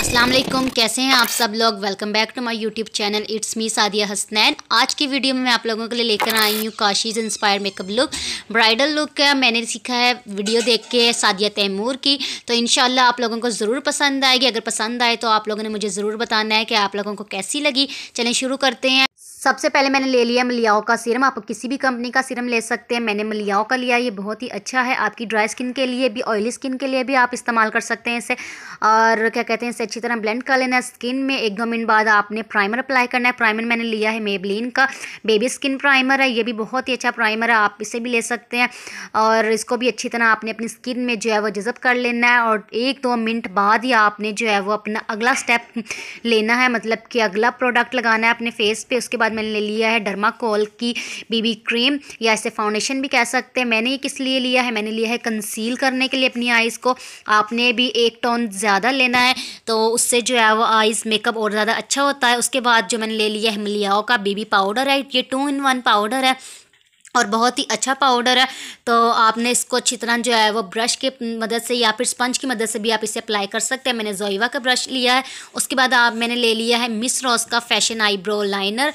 असलम कैसे हैं आप सब लोग welcome back to my YouTube channel it's me Sadia Hasnain आज की वीडियो में मैं आप लोगों के लिए लेकर आई हूँ Kashee's inspire makeup look bridal look का मैंने सीखा है वीडियो देख के सादिया तैमूर की तो इन आप लोगों को ज़रूर पसंद आएगी अगर पसंद आए तो आप लोगों ने मुझे ज़रूर बताना है कि आप लोगों को कैसी लगी चलें शुरू करते हैं सबसे पहले मैंने ले लिया मलियाओ का सीरम आप किसी भी कंपनी का सीरम ले सकते हैं मैंने मलियाओ का लिया ये बहुत ही अच्छा है आपकी ड्राई स्किन के लिए भी ऑयली स्किन के लिए भी आप इस्तेमाल कर सकते हैं इसे और क्या कहते हैं इसे अच्छी तरह ब्लेंड कर लेना है स्किन में एक दो मिनट बाद आपने प्राइमर अप्लाई करना है प्राइमर मैंने लिया है मेबलिन का बेबी स्किन प्राइमर है ये भी बहुत ही अच्छा प्राइमर है आप इसे भी ले सकते हैं और इसको भी अच्छी तरह आपने अपनी स्किन में जो है वो जजब कर लेना है और एक दो मिनट बाद ही आपने जो है वो अपना अगला स्टेप लेना है मतलब कि अगला प्रोडक्ट लगाना है अपने फेस पर उसके बाद मैंने लिया है डर्माकोल की बीबी क्रीम या इसे फाउंडेशन भी कह सकते हैं मैंने ये किस लिए लिया है मैंने लिया है कंसील करने के लिए अपनी आइज़ को आपने भी एक टोन ज़्यादा लेना है तो उससे जो है वो आइज़ मेकअप और ज़्यादा अच्छा होता है उसके बाद जो मैंने ले लिया है मिलियाओ का बीबी पाउडर है ये टू इन वन पाउडर है और बहुत ही अच्छा पाउडर है तो आपने इसको अच्छी तरह जो है वो ब्रश की मदद से या फिर स्पंज की मदद से भी आप इसे अप्लाई कर सकते हैं मैंने जोइवा का ब्रश लिया है उसके बाद आप मैंने ले लिया है मिस रॉस का fashion eyebrow liner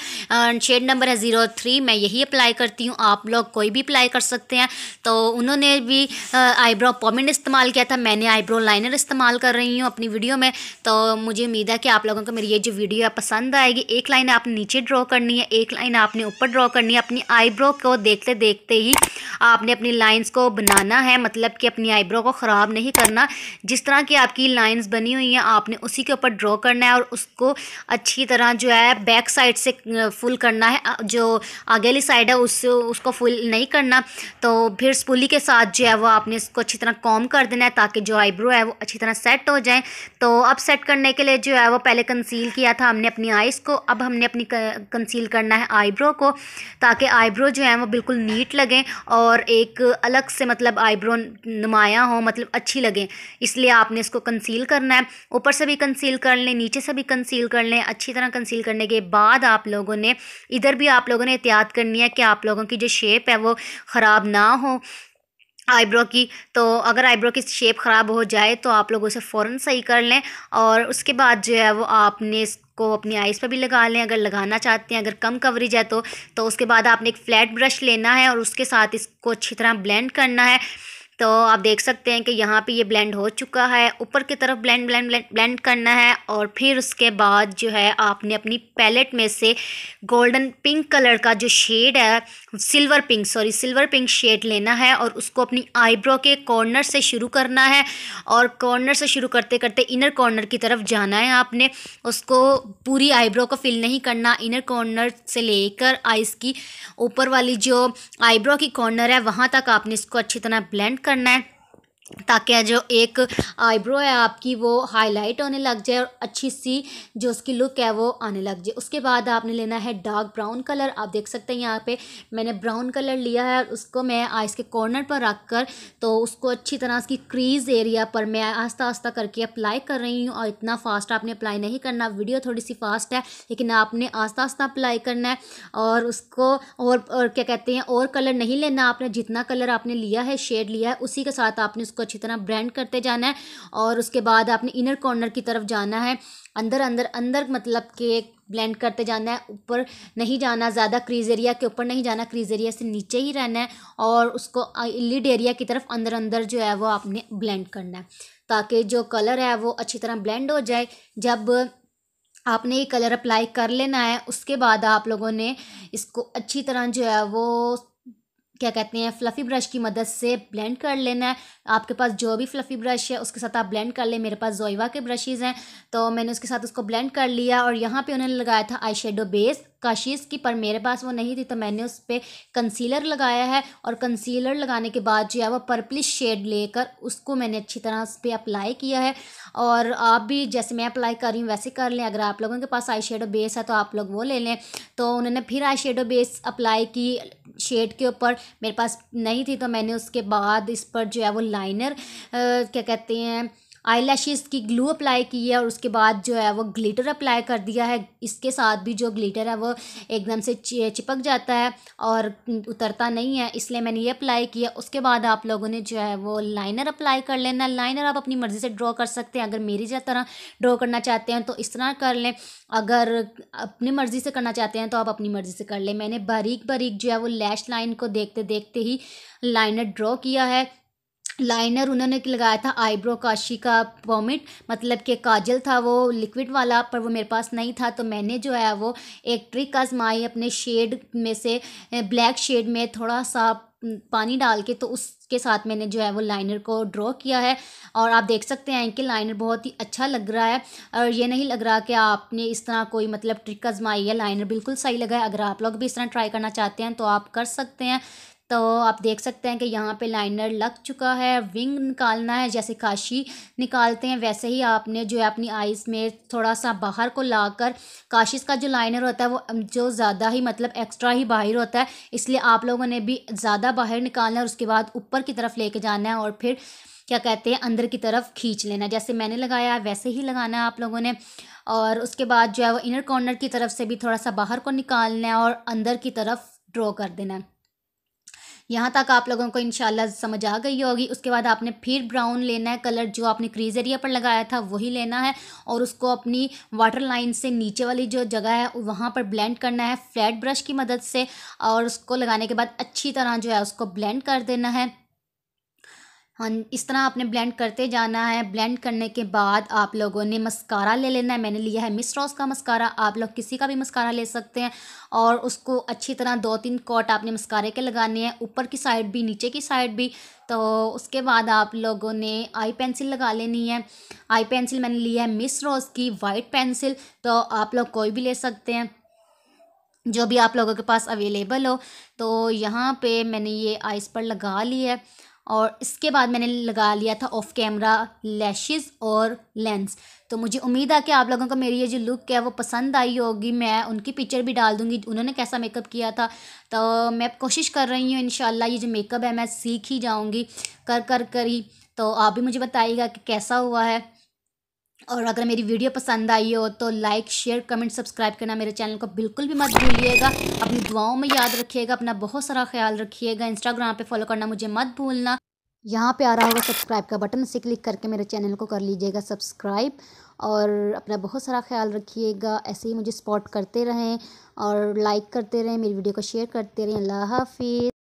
shade number है ज़ीरो थ्री मैं यही अप्लाई करती हूँ आप लोग कोई भी अप्लाई कर सकते हैं तो उन्होंने भी आईब्रो पॉमेंट इस्तेमाल किया था मैंने आईब्रो लाइनर इस्तेमाल कर रही हूँ अपनी वीडियो में तो मुझे उम्मीद है कि आप लोगों को मेरी ये जो वीडियो है पसंद आएगी एक लाइन आपने नीचे ड्रॉ करनी है एक लाइन आपने ऊपर ड्रॉ करनी है अपनी आईब्रो को देखते देखते ही आपने अपनी लाइंस को बनाना है मतलब कि अपनी आईब्रो को ख़राब नहीं करना जिस तरह की आपकी लाइंस बनी हुई हैं आपने उसी के ऊपर ड्रॉ करना है और उसको अच्छी तरह जो है बैक साइड से फुल करना है जो आगे वाली साइड है उससे उसको फुल नहीं करना तो फिर स्पूली के साथ जो है वो आपने इसको अच्छी तरह कॉम कर देना है ताकि जो आईब्रो है वो अच्छी तरह सेट हो जाए तो अब सेट करने के लिए जो है वो पहले कंसील किया था हमने अपनी आइज़ को अब हमने अपनी कंसील करना है आईब्रो को ताकि आईब्रो जो है वो बिल्कुल नीट लगें और एक अलग से मतलब आईब्रो नुमाया हो मतलब अच्छी लगें इसलिए आपने इसको कंसील करना है ऊपर से भी कंसील कर लें नीचे से भी कंसील कर लें अच्छी तरह कंसील करने के बाद आप लोगों ने इधर भी आप लोगों ने एहतियात करनी है कि आप लोगों की जो शेप है वो ख़राब ना हो आईब्रो की तो अगर आईब्रो की शेप ख़राब हो जाए तो आप लोग उसे फ़ौरन सही कर लें और उसके बाद जो है वो आपने इसको अपनी आइज़ पर भी लगा लें अगर लगाना चाहते हैं अगर कम कवरेज है तो तो उसके बाद आपने एक फ्लैट ब्रश लेना है और उसके साथ इसको अच्छी तरह ब्लेंड करना है तो आप देख सकते हैं कि यहाँ पे ये ब्लेंड हो चुका है ऊपर की तरफ ब्लेंड ब्लेंड ब्लेंड ब्लेंड करना है और फिर उसके बाद जो है आपने अपनी पैलेट में से गोल्डन पिंक कलर का जो शेड है silver pink sorry silver pink shade लेना है और उसको अपनी आईब्रो के कॉर्नर से शुरू करना है और कॉर्नर से शुरू करते करते इनर कॉर्नर की तरफ जाना है आपने उसको पूरी आईब्रो को फिल नहीं करना इनर कॉर्नर से लेकर आइस की ऊपर वाली जो आईब्रो की कॉर्नर है वहाँ तक आपने इसको अच्छी तरह ब्लेंड करना है ताकि जो एक आईब्रो है आपकी वो हाईलाइट होने लग जाए और अच्छी सी जो उसकी लुक है वो आने लग जाए उसके बाद आपने लेना है डार्क ब्राउन कलर आप देख सकते हैं यहाँ पे मैंने ब्राउन कलर लिया है और उसको मैं आइस के कॉर्नर पर रख कर तो उसको अच्छी तरह उसकी क्रीज एरिया पर मैं आस्ता आस्ता करके अप्लाई कर रही हूँ और इतना फास्ट आपने अप्लाई नहीं करना वीडियो थोड़ी सी फास्ट है लेकिन आपने आस्ता आस्ता अप्लाई करना है और उसको और, और क्या कहते हैं और कलर नहीं लेना आपने जितना कलर आपने लिया है शेड लिया है उसी के साथ आपने उसको अच्छी तरह ब्रांड करते जाना है और उसके बाद आपने इनर कॉर्नर की तरफ जाना है अंदर अंदर अंदर मतलब के ब्लेंड करते जाना है ऊपर नहीं जाना ज़्यादा क्रीज एरिया के ऊपर नहीं जाना क्रीज एरिया से नीचे ही रहना है और उसको लिड एरिया की तरफ अंदर अंदर जो है वो आपने ब्लेंड करना है ताकि जो कलर है वो अच्छी तरह ब्लेंड हो जाए जब आपने ये कलर अप्लाई कर लेना है उसके बाद आप लोगों ने इसको अच्छी तरह जो है वो क्या कहते हैं फ्लफ़ी ब्रश की मदद से ब्लेंड कर लेना है आपके पास जो भी फ्लफ़ी ब्रश है उसके साथ आप ब्लेंड कर लें मेरे पास जोइवा के ब्रशेज़ हैं तो मैंने उसके साथ उसको ब्लेंड कर लिया और यहाँ पे उन्होंने लगाया था आई शेडो बेस काशीस की पर मेरे पास वो नहीं थी तो मैंने उस पर कंसीलर लगाया है और कंसीलर लगाने के बाद जो है वो पर्पलिश शेड लेकर उसको मैंने अच्छी तरह उस पर अप्लाई किया है और आप भी जैसे मैं अप्लाई कर रही हूँ वैसे कर लें अगर आप लोगों के पास आई शेडो बेस है तो आप लोग वो ले लें तो उन्होंने फिर आई शेडो बेस अप्लाई की शेड के ऊपर मेरे पास नहीं थी तो मैंने उसके बाद इस पर जो है वो लाइनर क्या कहते हैं आई की ग्लू अप्लाई की है और उसके बाद जो है वो ग्लिटर अप्लाई कर दिया है इसके साथ भी जो ग्लिटर है वो एकदम से चिपक जाता है और उतरता नहीं है इसलिए मैंने ये अप्लाई किया उसके बाद आप लोगों ने जो है वो लाइनर अप्लाई कर लेना लाइनर आप अपनी मर्ज़ी से ड्रॉ कर सकते हैं अगर मेरी तरह ड्रॉ करना चाहते हैं तो इस तरह कर लें अगर अपनी मर्ज़ी से करना चाहते हैं तो आप अपनी मर्ज़ी से कर लें मैंने बारीक बारीक जो है वो लैश लाइन को देखते देखते ही लाइनर ड्रॉ किया है लाइनर उन्होंने लगाया था आईब्रो काशी का पॉमिट मतलब कि काजल था वो लिक्विड वाला पर वो मेरे पास नहीं था तो मैंने जो है वो एक ट्रिक आजमाई अपने शेड में से ब्लैक शेड में थोड़ा सा पानी डाल के तो उसके साथ मैंने जो है वो लाइनर को ड्रॉ किया है और आप देख सकते हैं कि लाइनर बहुत ही अच्छा लग रहा है और ये नहीं लग रहा कि आपने इस तरह कोई मतलब ट्रिक आजमाई है लाइनर बिल्कुल सही लगा है अगर आप लोग भी इस तरह ट्राई करना चाहते हैं तो आप कर सकते हैं तो आप देख सकते हैं कि यहाँ पे लाइनर लग चुका है विंग निकालना है जैसे काशी निकालते हैं वैसे ही आपने जो है अपनी आइज़ में थोड़ा सा बाहर को ला कर काशिश का जो लाइनर होता है वो जो ज़्यादा ही मतलब एक्स्ट्रा ही बाहर होता है इसलिए आप लोगों ने भी ज़्यादा बाहर निकालना है और उसके बाद ऊपर की तरफ लेके जाना है और फिर क्या कहते हैं अंदर की तरफ खींच लेना जैसे मैंने लगाया है वैसे ही लगाना है आप लोगों ने और उसके बाद जो है वो इनर कॉर्नर की तरफ से भी थोड़ा सा बाहर को निकालना है और अंदर की तरफ ड्रॉ कर देना है यहाँ तक आप लोगों को इनशाला समझ आ गई होगी उसके बाद आपने फिर ब्राउन लेना है कलर जो आपने क्रीज एरिया पर लगाया था वही लेना है और उसको अपनी वाटर लाइन से नीचे वाली जो जगह है वहाँ पर ब्लेंड करना है फ्लैट ब्रश की मदद से और उसको लगाने के बाद अच्छी तरह जो है उसको ब्लेंड कर देना है हाँ, इस तरह आपने ब्लेंड करते जाना है ब्लेंड करने के बाद आप लोगों ने मस्कारा ले लेना है मैंने लिया है मिस रॉस का मस्कारा आप लोग किसी का भी मस्कारा ले सकते हैं और उसको अच्छी तरह दो तीन कॉट आपने मस्कारे के लगाने हैं ऊपर की साइड भी नीचे की साइड भी तो उसके बाद आप लोगों ने आई पेंसिल लगा लेनी है आई पेंसिल मैंने लिया है मिस रॉस की वाइट पेंसिल तो आप लोग कोई भी ले सकते हैं जो भी आप लोगों के पास अवेलेबल हो तो यहाँ पे मैंने ये आइस पर लगा ली है और इसके बाद मैंने लगा लिया था ऑफ कैमरा लैशेस और लेंस तो मुझे उम्मीद है कि आप लोगों को मेरी ये जो लुक है वो पसंद आई होगी मैं उनकी पिक्चर भी डाल दूँगी उन्होंने कैसा मेकअप किया था तो मैं कोशिश कर रही हूँ इन ये जो मेकअप है मैं सीख ही जाऊँगी कर कर कर ही तो आप भी मुझे बताइएगा कि कैसा हुआ है और अगर मेरी वीडियो पसंद आई हो तो लाइक शेयर कमेंट सब्सक्राइब करना मेरे चैनल को बिल्कुल भी मत भूलिएगा अपनी दुआओं में याद रखिएगा अपना बहुत सारा ख्याल रखिएगा इंस्टाग्राम पे फॉलो करना मुझे मत भूलना यहाँ पे आ रहा होगा सब्सक्राइब का बटन से क्लिक करके मेरे चैनल को कर लीजिएगा सब्सक्राइब और अपना बहुत सारा ख्याल रखिएगा ऐसे ही मुझे सपोर्ट करते रहें और लाइक करते रहें मेरी वीडियो को शेयर करते रहें अल्लाह हाफिज़